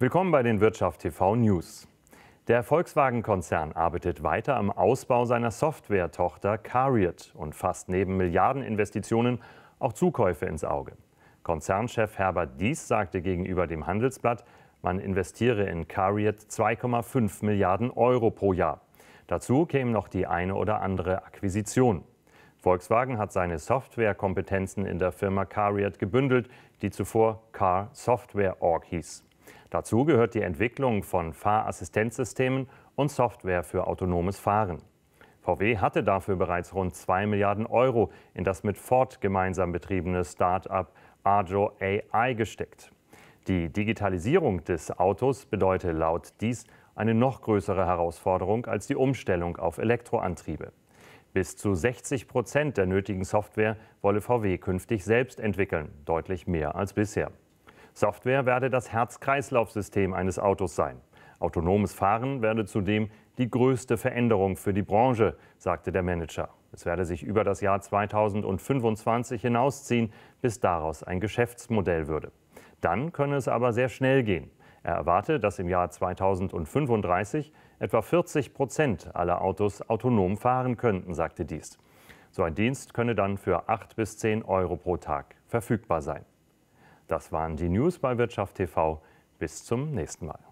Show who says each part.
Speaker 1: Willkommen bei den Wirtschaft TV News. Der Volkswagen-Konzern arbeitet weiter am Ausbau seiner Software-Tochter Carriot und fasst neben Milliardeninvestitionen auch Zukäufe ins Auge. Konzernchef Herbert Dies sagte gegenüber dem Handelsblatt, man investiere in Carriot 2,5 Milliarden Euro pro Jahr. Dazu käme noch die eine oder andere Akquisition. Volkswagen hat seine Softwarekompetenzen in der Firma Carriot gebündelt, die zuvor Car Software Org hieß. Dazu gehört die Entwicklung von Fahrassistenzsystemen und Software für autonomes Fahren. VW hatte dafür bereits rund 2 Milliarden Euro in das mit Ford gemeinsam betriebene Start-up Arjo AI gesteckt. Die Digitalisierung des Autos bedeutet laut dies eine noch größere Herausforderung als die Umstellung auf Elektroantriebe. Bis zu 60 Prozent der nötigen Software wolle VW künftig selbst entwickeln, deutlich mehr als bisher. Software werde das Herz-Kreislauf-System eines Autos sein. Autonomes Fahren werde zudem die größte Veränderung für die Branche, sagte der Manager. Es werde sich über das Jahr 2025 hinausziehen, bis daraus ein Geschäftsmodell würde. Dann könne es aber sehr schnell gehen. Er erwarte, dass im Jahr 2035 etwa 40 Prozent aller Autos autonom fahren könnten, sagte dies. So ein Dienst könne dann für 8 bis 10 Euro pro Tag verfügbar sein. Das waren die News bei Wirtschaft TV. Bis zum nächsten Mal.